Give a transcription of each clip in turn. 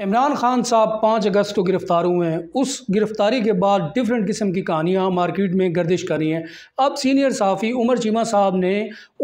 इमरान खान साहब पाँच अगस्त को गिरफ़्तार हुए हैं उस गिरफ़्तारी के बाद डिफरेंट किस्म की कहानियाँ मार्केट में गर्दिश कर रही हैं अब सीनियर साफ़ी उमर चीमा साहब ने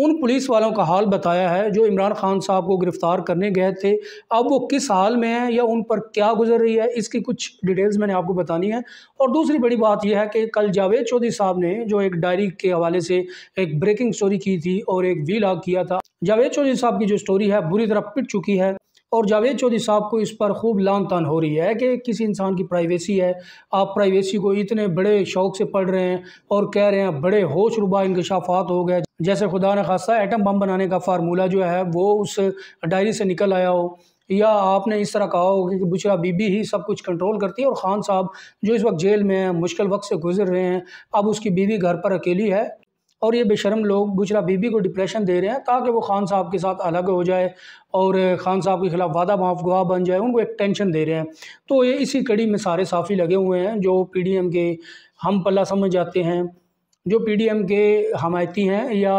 उन पुलिस वालों का हाल बताया है जो इमरान खान साहब को गिरफ़्तार करने गए थे अब वो किस हाल में हैं या उन पर क्या गुजर रही है इसकी कुछ डिटेल्स मैंने आपको बतानी है और दूसरी बड़ी बात यह है कि कल जावेद चौधरी साहब ने जो एक डायरी के हवाले से एक ब्रेकिंग स्टोरी की थी और एक वी किया था जावेद चौधरी साहब की जो स्टोरी है बुरी तरह पिट चुकी है और जावेद चौधरी साहब को इस पर खूब लान तान हो रही है कि किसी इंसान की प्राइवेसी है आप प्राइवेसी को इतने बड़े शौक से पढ़ रहे हैं और कह रहे हैं बड़े होश रुबा इंकशाफात हो गए जैसे खुदा न खासा एटम बम बनाने का फार्मूला जो है वो उस डायरी से निकल आया हो या आपने इस तरह कहा हो कि बुशरा बीबी ही सब कुछ कंट्रोल करती है और ख़ान साहब जो इस वक्त जेल में हैं मुश्किल वक्त से गुजर रहे हैं अब उसकी बीवी घर पर अकेली है और ये बेशरम लोग गुजरा बीबी को डिप्रेशन दे रहे हैं ताकि वो खान साहब के साथ अलग हो जाए और खान साहब के ख़िलाफ़ वादा माफ गुआ बन जाए उनको एक टेंशन दे रहे हैं तो ये इसी कड़ी में सारे साफ़ी लगे हुए हैं जो पी डी एम के हम पल्ला समझ जाते हैं जो पी डी एम के हमायती हैं या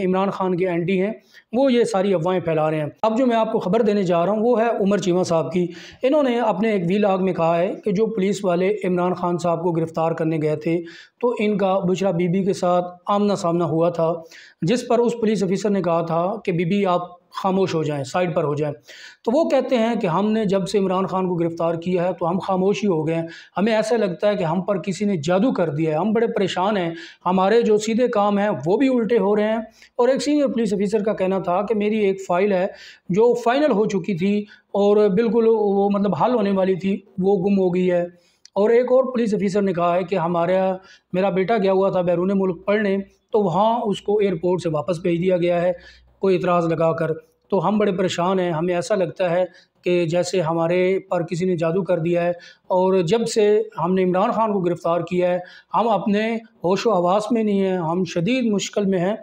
इमरान खान के एंटी हैं वो ये सारी अफवाहें फैला रहे हैं अब जो मैं आपको ख़बर देने जा रहा हूँ वो है उमर चीमा साहब की इन्होंने अपने एक वीलाग में कहा है कि जो पुलिस वाले इमरान खान साहब को गिरफ़्तार करने गए थे तो इनका बुशरा बीबी के साथ आमना सामना हुआ था जिस पर उस पुलिस ऑफिसर ने कहा था कि बीबी आप खामोश हो जाएं साइड पर हो जाएं तो वो कहते हैं कि हमने जब से इमरान खान को गिरफ़्तार किया है तो हम खामोश ही हो गए हैं हमें ऐसा लगता है कि हम पर किसी ने जादू कर दिया है हम बड़े परेशान हैं हमारे जो सीधे काम हैं वो भी उल्टे हो रहे हैं और एक सीनियर पुलिस ऑफिसर का कहना था कि मेरी एक फ़ाइल है जो फ़ाइनल हो चुकी थी और बिल्कुल वो मतलब हल होने वाली थी वो गुम हो गई है और एक और पुलिस ऑफिसर ने कहा है कि हमारा मेरा बेटा गया हुआ था बैरून मुल्क पढ़ने तो वहाँ उसको एयरपोर्ट से वापस भेज दिया गया है कोई लगा लगाकर तो हम बड़े परेशान हैं हमें ऐसा लगता है कि जैसे हमारे पर किसी ने जादू कर दिया है और जब से हमने इमरान खान को गिरफ़्तार किया है हम अपने होश व हवास में नहीं हैं हम शदीद मुश्किल में हैं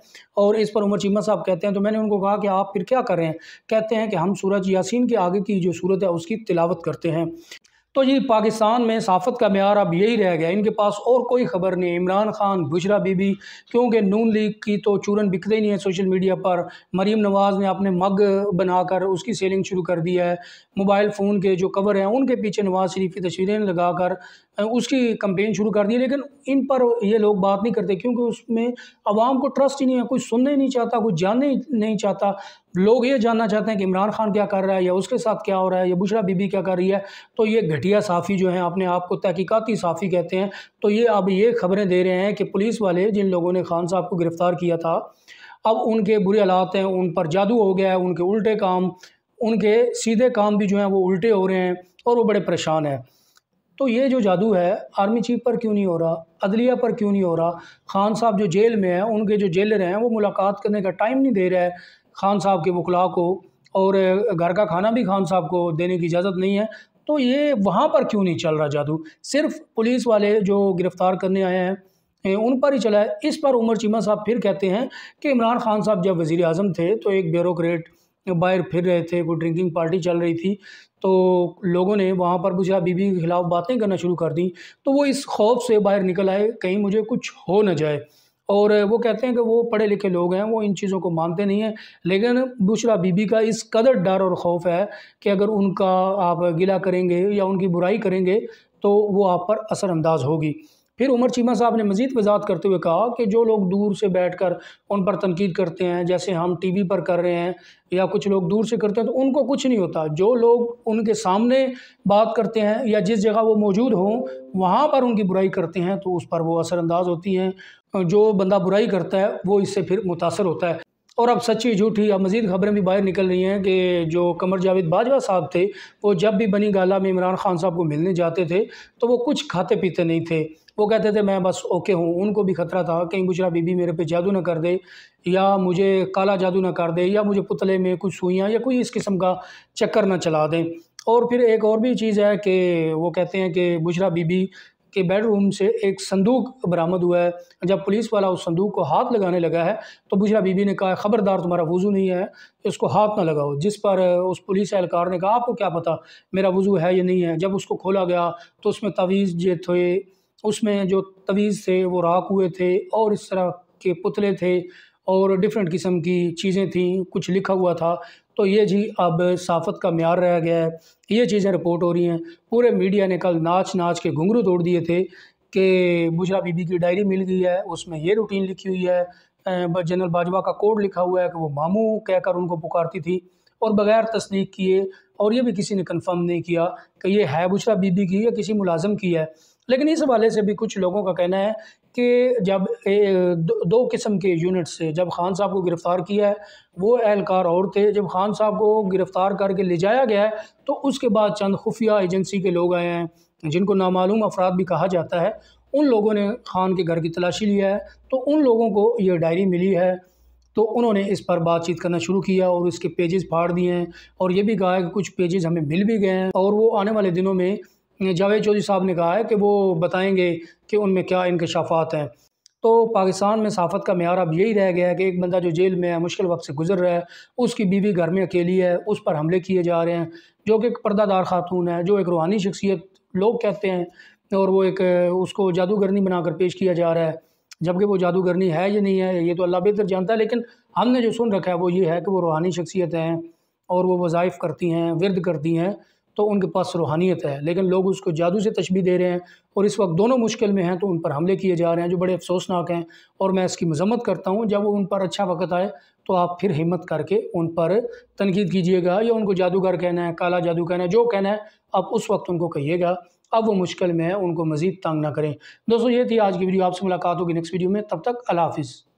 और इस पर उमर चीमा साहब कहते हैं तो मैंने उनको कहा कि आप फिर क्या कर रहे हैं कहते हैं कि हम सूरज यासीन के आगे की जो सूरत है उसकी तिलावत करते हैं तो जी पाकिस्तान में साफत का मैार अब यही रह गया इनके पास और कोई खबर नहीं इमरान खान बुशरा बीबी क्योंकि नून लीग की तो चूरन बिकते ही नहीं है सोशल मीडिया पर मरीम नवाज़ ने अपने मग बनाकर उसकी सेलिंग शुरू कर दी है मोबाइल फ़ोन के जो कवर हैं उनके पीछे नवाज़ शरीफ की तस्वीरें लगाकर उसकी कंपेन शुरू कर दी लेकिन इन पर ये लोग बात नहीं करते क्योंकि उसमें आवाम को ट्रस्ट ही नहीं है कोई सुनना ही नहीं चाहता कोई जानना ही नहीं चाहता लोग ये जानना चाहते हैं कि इमरान खान क्या कर रहा है या उसके साथ क्या हो रहा है या बुशरा बीबी क्या कर रही है तो ये घटिया साफ़ी जो है अपने आप को तहकीकती साफ़ी कहते हैं तो ये अब ये खबरें दे रहे हैं कि पुलिस वाले जिन लोगों ने खान साहब को गिरफ़्तार किया था अब उनके बुरे हालात हैं उन पर जादू हो गया है उनके उल्टे काम उनके सीधे काम भी जो हैं वो उल्टे हो रहे हैं और वो बड़े परेशान हैं तो ये जो जादू है आर्मी चीफ पर क्यों नहीं हो रहा अदलिया पर क्यों नहीं हो रहा खान साहब जो जेल में हैं उनके जो जेलर हैं वो मुलाकात करने का टाइम नहीं दे रहा है खान साहब के वकला को और घर का खाना भी खान साहब को देने की इजाज़त नहीं है तो ये वहाँ पर क्यों नहीं चल रहा जादू सिर्फ पुलिस वाले जो गिरफ़्तार करने आए हैं उन पर ही चला है इस पर उमर चीमा साहब फिर कहते हैं कि इमरान खान साहब जब वज़ी अजम थे तो एक ब्यूरोक्रेट बाहर फिर रहे थे कोई ड्रिंकिंग पार्टी चल रही थी तो लोगों ने वहाँ पर मुझे बीबी के ख़िलाफ़ बातें करना शुरू कर दी तो वो इस खौफ से बाहर निकल आए कहीं मुझे कुछ हो ना जाए और वो कहते हैं कि वो पढ़े लिखे लोग हैं वो इन चीज़ों को मानते नहीं हैं लेकिन बुशरा बीबी का इस कदर डर और खौफ है कि अगर उनका आप गिला करेंगे या उनकी बुराई करेंगे तो वो आप पर असरअंदाज होगी फिर उमर चीमा साहब ने मज़ीद वजात करते हुए कहा कि जो लोग दूर से बैठ कर उन पर तनकीद करते हैं जैसे हम टी वी पर कर रहे हैं या कुछ लोग दूर से करते हैं तो उनको कुछ नहीं होता जो लोग उनके सामने बात करते हैं या जिस जगह वो मौजूद हों वहाँ पर उनकी बुराई करते हैं तो उस पर वो असरानंदाज होती हैं जो बंदा बुराई करता है वो इससे फिर मुतासर होता है और अब सच्ची झूठी अब मज़ीद खबरें भी बाहर निकल रही हैं कि जो कमर जावेद बाजवा साहब थे वो जब भी बनी गाला में इमरान खान साहब को मिलने जाते थे तो वो कुछ खाते पीते नहीं थे वो कहते थे मैं बस ओके हूँ उनको भी खतरा था कहीं गुजरा बीबी मेरे पे जादू ना कर दे या मुझे काला जादू ना कर दे या मुझे पुतले में कुछ सुइयाँ या कोई इस किस्म का चक्कर ना चला दें और फिर एक और भी चीज़ है कि वो कहते हैं कि बुजरा बीबी के बेडरूम से एक संदूक बरामद हुआ है जब पुलिस वाला उस संदूक को हाथ लगाने लगा है तो बुजरा बीबी ने कहा ख़बरदार तुम्हारा वज़ू नहीं है तो इसको हाथ ना लगाओ जिस पर उस पुलिस एहलकार ने कहा आपको क्या पता मेरा वज़ू है या नहीं है जब उसको खोला गया तो उसमें तवीज़ जे थे उसमें जो तवीज़ थे वो राख हुए थे और इस तरह के पुतले थे और डिफरेंट किस्म की चीज़ें थीं कुछ लिखा हुआ था तो ये जी अब साफत का मैार रह गया है ये चीज़ें रिपोर्ट हो रही हैं पूरे मीडिया ने कल नाच नाच के घुंघरू तोड़ दिए थे कि बुजरा बीबी की डायरी मिल गई है उसमें ये रूटीन लिखी हुई है जनरल बाजवा का कोड लिखा हुआ है कि वो मामू कहकर उनको पुकारती थी और बग़ैर तस्दीक किए और ये भी किसी ने कन्फर्म नहीं किया कि ये है बुशरा बीबी की या किसी मुलाजम की है लेकिन इस हवाले से भी कुछ लोगों का कहना है कि जब ए, दो, दो किस्म के यूनिट से जब खान साहब को गिरफ़्तार किया है वो एहलकार और थे जब खान साहब को गिरफ़्तार करके ले जाया गया है तो उसके बाद चंद खुफिया एजेंसी के लोग आए हैं जिनको नामालूम अफराद भी कहा जाता है उन लोगों ने खान के घर की तलाशी लिया है तो उन लोगों को ये डायरी मिली है तो उन्होंने इस पर बातचीत करना शुरू किया और उसके पेजेस फाड़ दिए हैं और ये भी कहा है कि कुछ पेजेस हमें मिल भी गए हैं और वो आने वाले दिनों में जावेद चौधरी साहब ने कहा है कि वो बताएँगे कि उनमें क्या इनकशाफात हैं तो पाकिस्तान में सहाफ़त का मैार अब यही रह गया है कि एक बंदा जो जेल में है मुश्किल वक्त से गुजर रहा है उसकी बीवी घर में अकेली है उस पर हमले किए जा रहे हैं जो कि एक पर्दादार खातून है जो एक रूहानी शख्सियत लोग कहते हैं और वो एक उसको जादूगरनी बनाकर पेश किया जा रहा है जबकि वो जादूगरनी है या नहीं है ये तो अल्लाह बेहतर जानता है लेकिन हमने जो सुन रखा है वो ये है कि वो रूहानी शख्सियत हैं और वो वज़ाइफ़ करती हैं विरद करती हैं तो उनके पास रूहानियत है लेकिन लोग उसको जादू से तशबी दे रहे हैं और इस वक्त दोनों मुश्किल में हैं तो उन पर हमले किए जा रहे हैं जो बड़े अफसोसनाक हैं और मैं इसकी मजम्मत करता हूँ जब वो उन पर अच्छा वक्त आए तो आप फिर हिम्मत करके उन पर तनकीद कीजिएगा या उनको जादूगर कहना है काला जादू कहना है जो कहना है आप उस वक्त उनको कहिएगा अब वो मुश्किल में है उनको मज़ीद तंग ना करें दोस्तों ये थी आज की वीडियो आपसे मुलाकात होगी नेक्स्ट वीडियो में तब तक अला हाफिज़